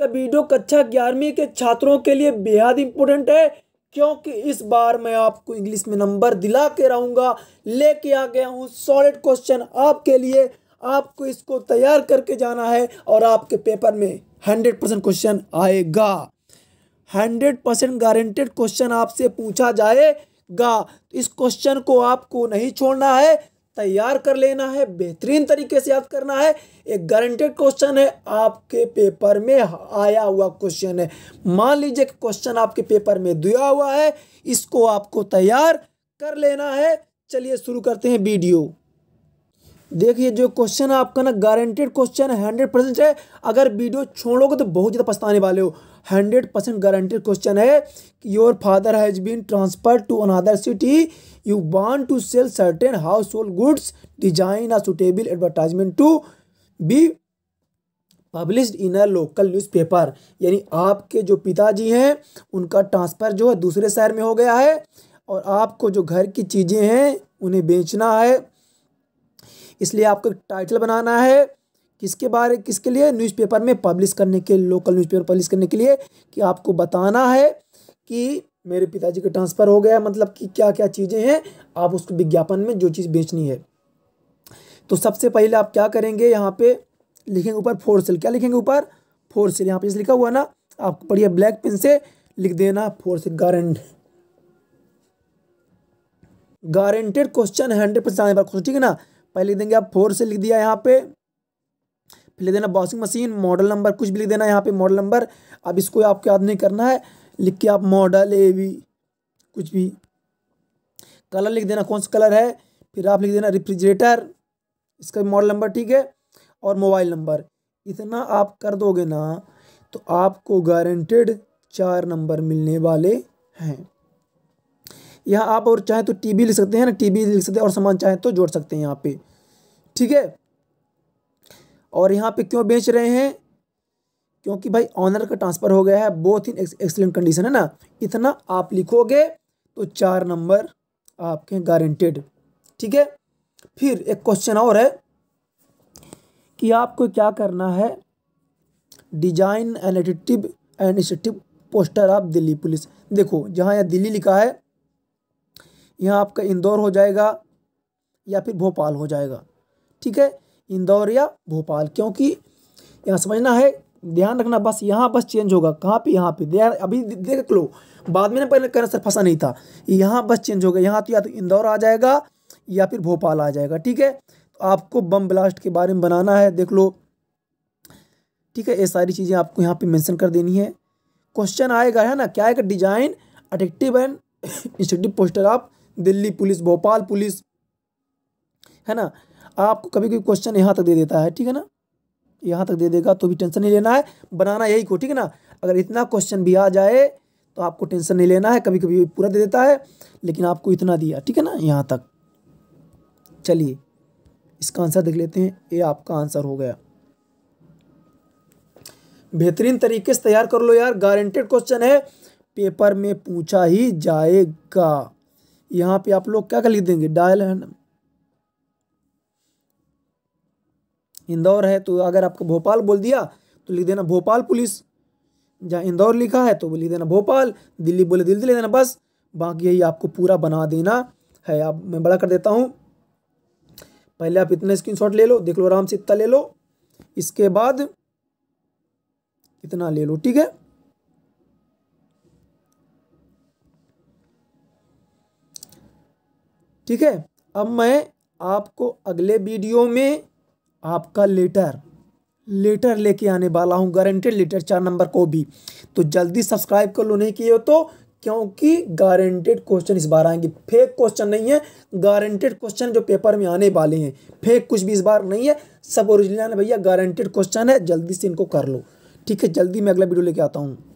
का वीडियो कक्षा ग्यारहवीं के छात्रों के लिए बेहद इम्पोर्टेंट है क्योंकि इस बार मैं आपको इंग्लिश में नंबर दिला के रहूँगा लेके आ गया हूँ सॉलिड क्वेश्चन आपके लिए आपको इसको तैयार करके जाना है और आपके पेपर में हंड्रेड परसेंट क्वेश्चन आएगा हंड्रेड परसेंट गारंटेड क्वेश्चन आपसे पूछा जाएगा इस क्वेश्चन को आपको नहीं छोड़ना है तैयार कर लेना है बेहतरीन तरीके से याद करना है एक गारंटेड क्वेश्चन है आपके पेपर में आया हुआ क्वेश्चन है मान लीजिए कि क्वेश्चन आपके पेपर में दिया हुआ है इसको आपको तैयार कर लेना है चलिए शुरू करते हैं वीडियो देखिए जो क्वेश्चन है आपका ना गारंटेड क्वेश्चन हंड्रेड परसेंट है अगर वीडियो छोड़ोगे तो बहुत ज़्यादा पछताने वाले हो हंड्रेड परसेंट गारंटेड क्वेश्चन है your father has been transfer to another city you want to sell certain household goods design a suitable advertisement to be published in a local newspaper यानी आपके जो पिताजी हैं उनका transfer जो है दूसरे शहर में हो गया है और आपको जो घर की चीज़ें हैं उन्हें बेचना है इसलिए आपको एक टाइटल बनाना है किसके बारे किसके लिए न्यूज़पेपर में पब्लिश करने के लोकल न्यूज़पेपर पब्लिश करने के लिए कि आपको बताना है कि मेरे पिताजी का ट्रांसफ़र हो गया मतलब कि क्या क्या चीज़ें हैं आप उसको विज्ञापन में जो चीज़ बेचनी है तो सबसे पहले आप क्या करेंगे यहाँ पे लिखेंगे ऊपर फोर सेल क्या लिखेंगे ऊपर फोर सेल यहाँ पे लिखा हुआ ना आप पढ़िए ब्लैक पेन से लिख देना फोर सेल गारंट गारंटेड क्वेश्चन हंड्रेड परसेंट आने वाला ठीक है ना पहले लिख देंगे आप फोर से लिख दिया यहाँ पे फिर लिख देना वॉशिंग मशीन मॉडल नंबर कुछ भी लिख देना यहाँ पे मॉडल नंबर अब इसको आपको याद नहीं करना है लिख के आप मॉडल ए वी कुछ भी कलर लिख देना कौन सा कलर है फिर आप लिख देना रिफ्रिजरेटर इसका मॉडल नंबर ठीक है और मोबाइल नंबर इतना आप कर दोगे ना तो आपको गारंटेड चार नंबर मिलने वाले हैं यहाँ आप और चाहें तो टी लिख सकते हैं ना टी लिख सकते हैं और सामान चाहें तो जोड़ सकते हैं यहाँ पर ठीक है और यहाँ पे क्यों बेच रहे हैं क्योंकि भाई ऑनर का ट्रांसफ़र हो गया है बहुत ही एक्सलेंट कंडीशन है ना इतना आप लिखोगे तो चार नंबर आपके गारंटेड ठीक है फिर एक क्वेश्चन और है कि आपको क्या करना है डिजाइन एंड एडिटिव and poster of Delhi police देखो जहाँ यह दिल्ली लिखा है यहाँ आपका इंदौर हो जाएगा या फिर भोपाल हो जाएगा ठीक है इंदौर या भोपाल क्योंकि यहाँ समझना है ध्यान रखना बस यहाँ बस चेंज होगा कहाँ पे यहाँ पे ध्यान अभी देख लो बाद में ना पहले कहना सर फंसा नहीं था यहाँ बस चेंज होगा यहाँ तो या तो इंदौर आ जाएगा या फिर भोपाल आ जाएगा ठीक है तो आपको बम ब्लास्ट के बारे में बनाना है देख लो ठीक है ये सारी चीज़ें आपको यहाँ पे मेंशन कर देनी है क्वेश्चन आएगा है ना क्या आएगा design attractive and instructive poster of Delhi police Bhopal police है ना आपको कभी कभी क्वेश्चन यहाँ तक दे देता है ठीक है ना यहाँ तक दे देगा तो भी टेंशन नहीं लेना है बनाना यही को ठीक है ना अगर इतना क्वेश्चन भी आ जाए तो आपको टेंशन नहीं लेना है कभी कभी पूरा दे देता है लेकिन आपको इतना दिया ठीक है ना यहाँ तक चलिए इसका आंसर देख लेते हैं ये आपका आंसर हो गया बेहतरीन तरीके से तैयार कर लो यार गारंटेड क्वेश्चन है पेपर में पूछा ही जाएगा यहाँ पे आप लोग क्या कर लिख देंगे डायल एंड इंदौर है तो अगर आपको भोपाल बोल दिया तो लिख देना भोपाल पुलिस जहाँ इंदौर लिखा है तो लिख देना भोपाल दिल्ली बोले दिल्ली लिख देना बस बाकी यही आपको पूरा बना देना है आप मैं बड़ा कर देता हूँ पहले आप इतना स्क्रीन ले लो देख लो आराम से इतना ले लो इसके बाद इतना ले लो ठीक है ठीक है अब मैं आपको अगले वीडियो में आपका लेटर लेटर लेके आने वाला हूँ गारंटेड लेटर चार नंबर को भी तो जल्दी सब्सक्राइब कर लो नहीं किए हो तो क्योंकि गारंटेड क्वेश्चन इस बार आएंगे फेक क्वेश्चन नहीं है गारंटेड क्वेश्चन जो पेपर में आने वाले हैं फेक कुछ भी इस बार नहीं है सब ओरिजिनल है भैया गारंटेड क्वेश्चन है जल्दी से इनको कर लो ठीक है जल्दी मैं अगला वीडियो लेके आता हूँ